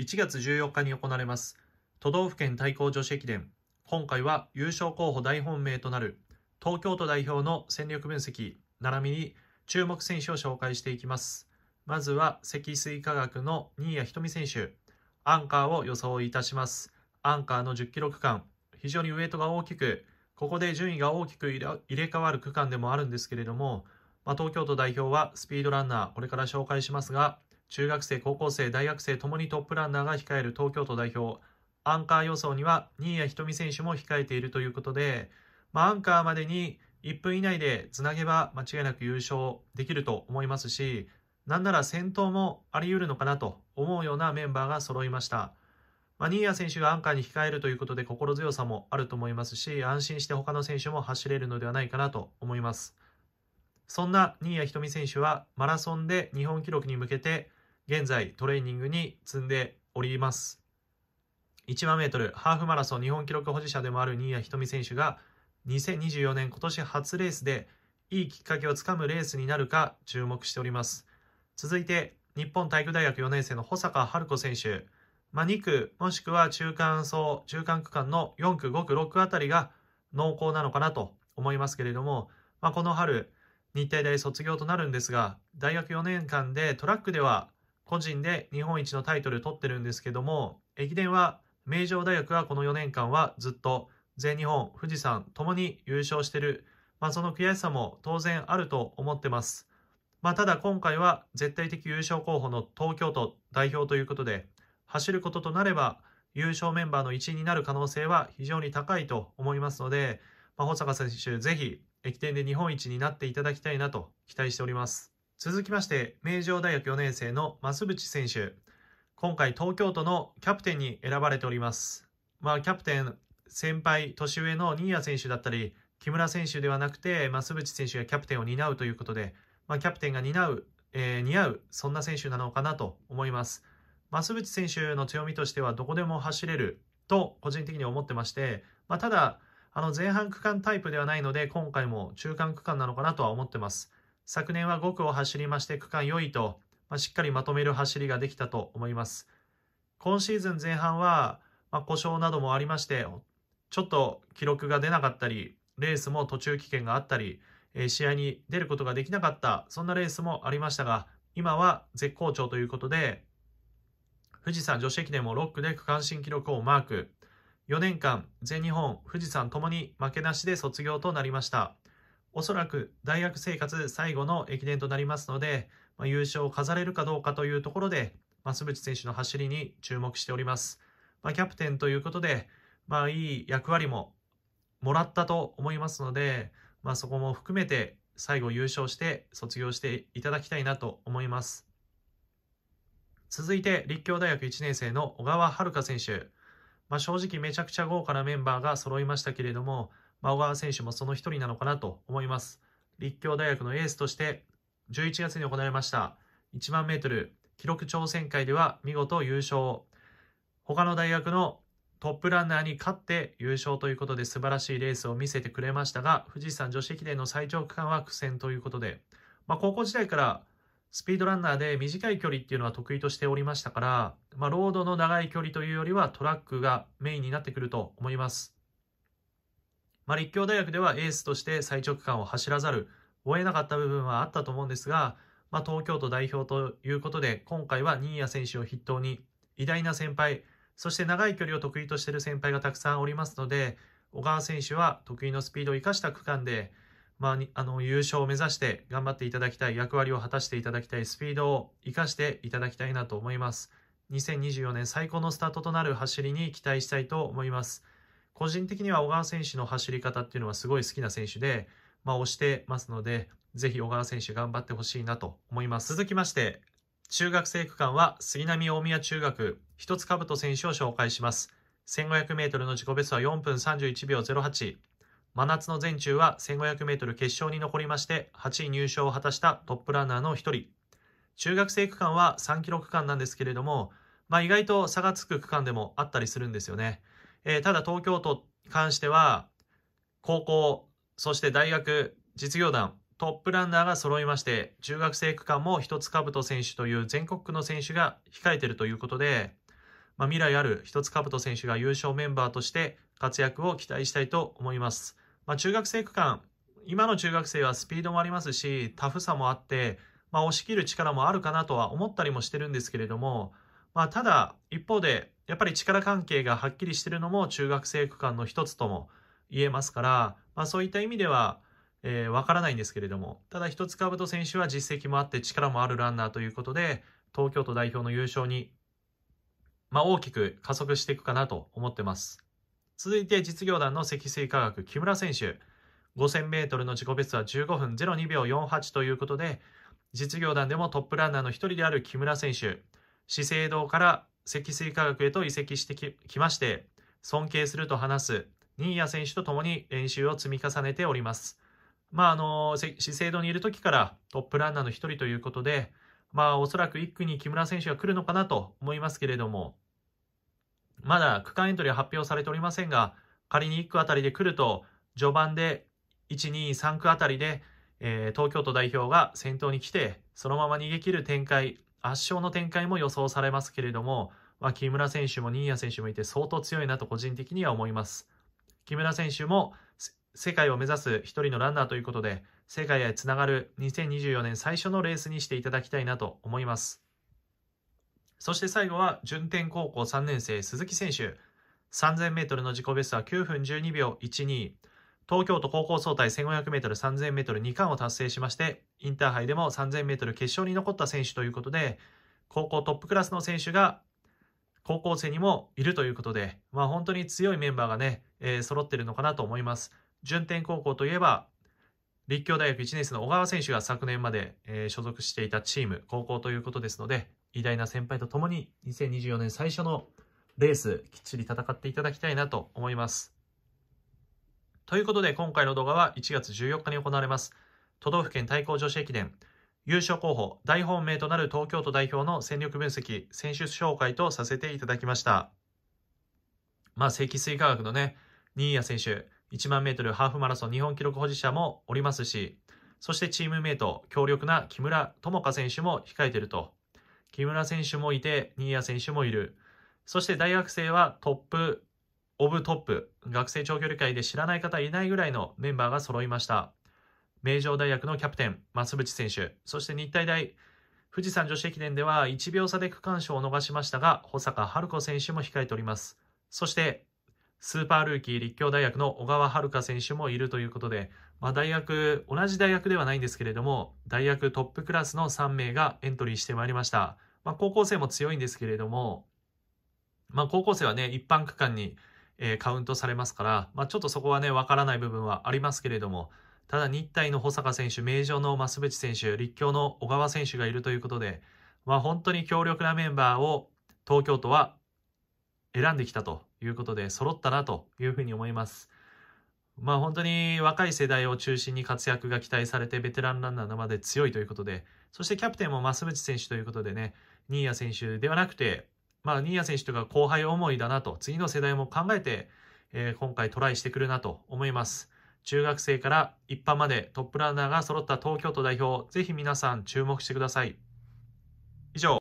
1月14日に行われます都道府県対抗女子駅伝今回は優勝候補大本命となる東京都代表の戦力分析並びに注目選手を紹介していきますまずは積水化学の新谷仁美選手アンカーを予想いたしますアンカーの10キロ区間非常にウエイトが大きくここで順位が大きく入れ替わる区間でもあるんですけれども、まあ、東京都代表はスピードランナーこれから紹介しますが中学生、高校生、大学生ともにトップランナーが控える東京都代表、アンカー予想には新谷仁美選手も控えているということで、まあ、アンカーまでに1分以内でつなげば間違いなく優勝できると思いますし、なんなら先頭もあり得るのかなと思うようなメンバーが揃いました。まあ、新谷選手がアンカーに控えるということで心強さもあると思いますし、安心して他の選手も走れるのではないかなと思います。そんな新谷仁美選手はマラソンで日本記録に向けて現在トレーニングに積んでおります。1万メートルハーフマラソン日本記録保持者でもある新谷仁美選手が2024年今年初レースでいいきっかけをつかむレースになるか注目しております。続いて日本体育大学4年生の保坂春子選手、まあ、2区もしくは中間層中間区間の4区5区6区あたりが濃厚なのかなと思いますけれども、まあ、この春日体大卒業となるんですが大学4年間でトラックでは個人で日本一のタイトル取ってるんですけども、駅伝は名城大学はこの4年間はずっと全日本、富士山ともに優勝してる、まあ、その悔しさも当然あると思ってます。まあ、ただ今回は絶対的優勝候補の東京都代表ということで、走ることとなれば優勝メンバーの一員になる可能性は非常に高いと思いますので、まあ、保坂選手、ぜひ駅伝で日本一になっていただきたいなと期待しております。続きまして、名城大学4年生の増渕選手。今回、東京都のキャプテンに選ばれております。まあ、キャプテン、先輩、年上の新谷選手だったり、木村選手ではなくて、増渕選手がキャプテンを担うということで、まあ、キャプテンが担う、えー、似合う、そんな選手なのかなと思います。増渕選手の強みとしては、どこでも走れると、個人的に思ってまして、まあ、ただ、あの前半区間タイプではないので、今回も中間区間なのかなとは思ってます。昨年は5区を走りまして区間4位と、まあ、しっかりまとめる走りができたと思います。今シーズン前半は、まあ、故障などもありまして、ちょっと記録が出なかったり、レースも途中棄権があったり、え試合に出ることができなかった、そんなレースもありましたが、今は絶好調ということで、富士山女子駅伝も6区で区間新記録をマーク。4年間、全日本、富士山ともに負けなしで卒業となりました。おそらく大学生活最後の駅伝となりますので、ま優勝を飾れるかどうかというところで、増渕選手の走りに注目しております。まキャプテンということで、まあ、いい役割ももらったと思いますので、まあ、そこも含めて最後優勝して卒業していただきたいなと思います。続いて立教大学1年生の小川遥選手。まあ、正直めちゃくちゃ豪華なメンバーが揃いましたけれども、小川選手もその一人なのかなと思います。立教大学のエースとして11月に行われました1万メートル記録挑戦会では見事優勝。他の大学のトップランナーに勝って優勝ということで素晴らしいレースを見せてくれましたが、富士山女子駅伝の最長区間は苦戦ということで、まあ、高校時代からスピードランナーで短い距離っていうのは得意としておりましたから、まあ、ロードの長い距離というよりはトラックがメインになってくると思います。まあ、立教大学ではエースとして最直感を走らざるをえなかった部分はあったと思うんですが、まあ、東京都代表ということで今回は新谷選手を筆頭に偉大な先輩そして長い距離を得意としている先輩がたくさんおりますので小川選手は得意のスピードを生かした区間で、まあ、あの優勝を目指して頑張っていただきたい役割を果たしていただきたいスピードを生かしていただきたいなと思います2024年最高のスタートとなる走りに期待したいと思います。個人的には小川選手の走り方っていうのはすごい好きな選手で、まあ、押してますので、ぜひ小川選手頑張ってほしいなと思います。続きまして、中学生区間は杉並大宮中学、一つ兜選手を紹介します。1500メートルの自己ベストは4分31秒08。真夏の全中は1500メートル決勝に残りまして、8位入賞を果たしたトップランナーの一人。中学生区間は3キロ区間なんですけれども、まあ、意外と差がつく区間でもあったりするんですよね。えー、ただ東京都に関しては、高校、そして大学、実業団、トップランナーが揃いまして、中学生区間も一つ兜選手という全国区の選手が控えているということで、まあ、未来ある一つ兜選手が優勝メンバーとして活躍を期待したいと思います。まあ、中学生区間、今の中学生はスピードもありますし、タフさもあって、まあ、押し切る力もあるかなとは思ったりもしてるんですけれども、まあ、ただ一方でやっぱり力関係がはっきりしているのも中学生区間の一つとも言えますから、まあ、そういった意味ではわ、えー、からないんですけれどもただ一つかぶと選手は実績もあって力もあるランナーということで東京都代表の優勝に、まあ、大きく加速していくかなと思ってます続いて実業団の積水化学木村選手 5000m の自己ベストは15分02秒48ということで実業団でもトップランナーの一人である木村選手資生堂から積水化学へと移籍してきまして、尊敬すると話す新谷選手と共に練習を積み重ねております。まあ、あの、資生堂にいる時からトップランナーの一人ということで、まあ、おそらく1区に木村選手が来るのかなと思いますけれども、まだ区間エントリーは発表されておりませんが、仮に1区あたりで来ると、序盤で1、2、3区あたりで、えー、東京都代表が先頭に来て、そのまま逃げ切る展開、圧勝の展開も予想されますけれども、まあ、木村選手も新谷選手もいて相当強いなと個人的には思います。木村選手も世界を目指す一人のランナーということで、世界へつながる2024年最初のレースにしていただきたいなと思います。そして最後は、順天高校3年生鈴木選手。3000 m の自己ベストは9分12秒12。東京都高校総体 1500m、3000m、2冠を達成しまして、インターハイでも 3000m 決勝に残った選手ということで、高校トップクラスの選手が高校生にもいるということで、まあ、本当に強いメンバーがね、えー、揃ってるのかなと思います。順天高校といえば、立教大学1年生の小川選手が昨年まで、えー、所属していたチーム、高校ということですので、偉大な先輩とともに2024年最初のレース、きっちり戦っていただきたいなと思います。ということで今回の動画は1月14日に行われます都道府県対抗女子駅伝優勝候補大本命となる東京都代表の戦力分析選手紹介とさせていただきましたまあ積水化学のね新谷選手1万メートルハーフマラソン日本記録保持者もおりますしそしてチームメイト強力な木村友香選手も控えていると木村選手もいて新谷選手もいるそして大学生はトップオブトップ学生長距離界で知らない方いないぐらいのメンバーが揃いました名城大学のキャプテン増渕選手そして日体大富士山女子駅伝では1秒差で区間賞を逃しましたが保坂春子選手も控えておりますそしてスーパールーキー立教大学の小川遥選手もいるということで、まあ、大学同じ大学ではないんですけれども大学トップクラスの3名がエントリーしてまいりました、まあ、高校生も強いんですけれども、まあ、高校生はね一般区間にえカウントされますから、まあ、ちょっとそこはね、わからない部分はありますけれども、ただ日体の保坂選手、名城の増渕選手、立教の小川選手がいるということで、まあ、本当に強力なメンバーを東京都は選んできたということで、揃ったなというふうに思います。まあ本当に若い世代を中心に活躍が期待されてベテランランナーまで強いということで、そしてキャプテンも増渕選手ということでね、新谷選手ではなくて、まあ、新谷選手とか後輩思いだなと、次の世代も考えて、えー、今回トライしてくるなと思います。中学生から一般までトップランナーが揃った東京都代表、ぜひ皆さん注目してください。以上。